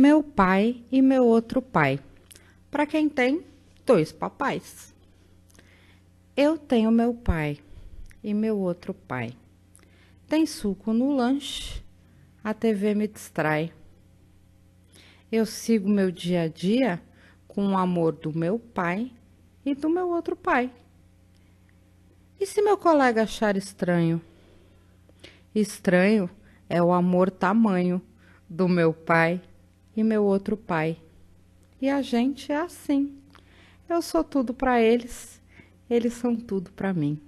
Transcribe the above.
meu pai e meu outro pai. Para quem tem dois papais. Eu tenho meu pai e meu outro pai. Tem suco no lanche, a TV me distrai. Eu sigo meu dia a dia com o amor do meu pai e do meu outro pai. E se meu colega achar estranho? Estranho é o amor tamanho do meu pai e meu outro pai. E a gente é assim. Eu sou tudo para eles, eles são tudo para mim.